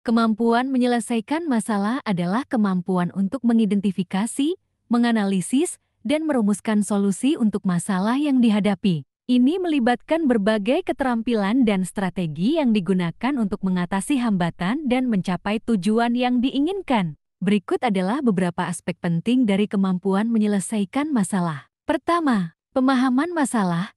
Kemampuan menyelesaikan masalah adalah kemampuan untuk mengidentifikasi, menganalisis, dan merumuskan solusi untuk masalah yang dihadapi. Ini melibatkan berbagai keterampilan dan strategi yang digunakan untuk mengatasi hambatan dan mencapai tujuan yang diinginkan. Berikut adalah beberapa aspek penting dari kemampuan menyelesaikan masalah. Pertama, pemahaman masalah.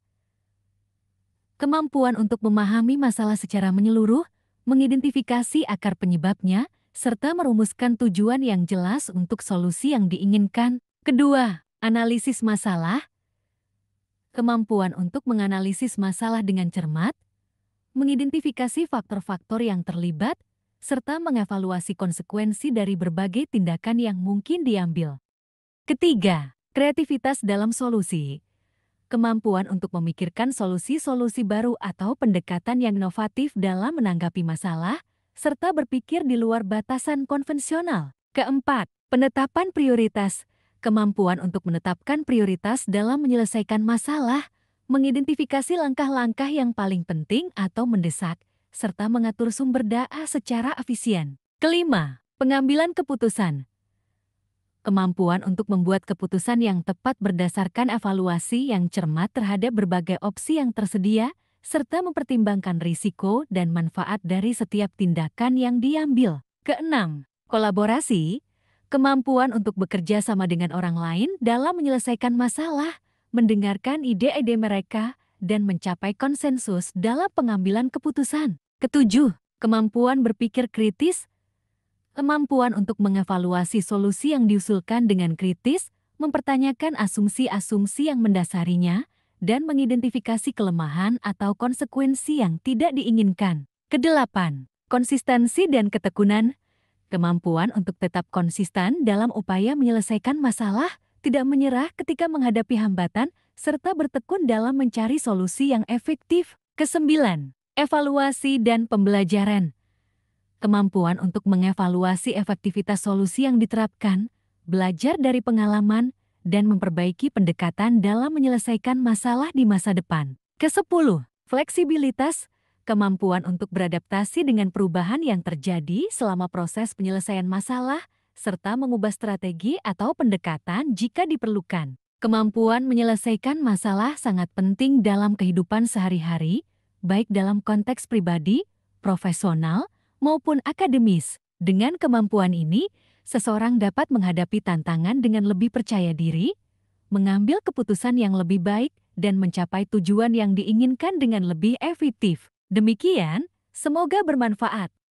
Kemampuan untuk memahami masalah secara menyeluruh mengidentifikasi akar penyebabnya, serta merumuskan tujuan yang jelas untuk solusi yang diinginkan. Kedua, analisis masalah. Kemampuan untuk menganalisis masalah dengan cermat, mengidentifikasi faktor-faktor yang terlibat, serta mengevaluasi konsekuensi dari berbagai tindakan yang mungkin diambil. Ketiga, kreativitas dalam solusi kemampuan untuk memikirkan solusi-solusi baru atau pendekatan yang inovatif dalam menanggapi masalah, serta berpikir di luar batasan konvensional. Keempat, penetapan prioritas. Kemampuan untuk menetapkan prioritas dalam menyelesaikan masalah, mengidentifikasi langkah-langkah yang paling penting atau mendesak, serta mengatur sumber daya secara efisien. Kelima, pengambilan keputusan kemampuan untuk membuat keputusan yang tepat berdasarkan evaluasi yang cermat terhadap berbagai opsi yang tersedia, serta mempertimbangkan risiko dan manfaat dari setiap tindakan yang diambil. Keenam, kolaborasi, kemampuan untuk bekerja sama dengan orang lain dalam menyelesaikan masalah, mendengarkan ide-ide mereka, dan mencapai konsensus dalam pengambilan keputusan. Ketujuh, kemampuan berpikir kritis kemampuan untuk mengevaluasi solusi yang diusulkan dengan kritis, mempertanyakan asumsi-asumsi yang mendasarinya, dan mengidentifikasi kelemahan atau konsekuensi yang tidak diinginkan. Kedelapan, konsistensi dan ketekunan. Kemampuan untuk tetap konsisten dalam upaya menyelesaikan masalah, tidak menyerah ketika menghadapi hambatan, serta bertekun dalam mencari solusi yang efektif. Kesembilan, evaluasi dan pembelajaran kemampuan untuk mengevaluasi efektivitas solusi yang diterapkan, belajar dari pengalaman, dan memperbaiki pendekatan dalam menyelesaikan masalah di masa depan. Kesepuluh, fleksibilitas, kemampuan untuk beradaptasi dengan perubahan yang terjadi selama proses penyelesaian masalah, serta mengubah strategi atau pendekatan jika diperlukan. Kemampuan menyelesaikan masalah sangat penting dalam kehidupan sehari-hari, baik dalam konteks pribadi, profesional, maupun akademis. Dengan kemampuan ini, seseorang dapat menghadapi tantangan dengan lebih percaya diri, mengambil keputusan yang lebih baik, dan mencapai tujuan yang diinginkan dengan lebih efektif. Demikian, semoga bermanfaat.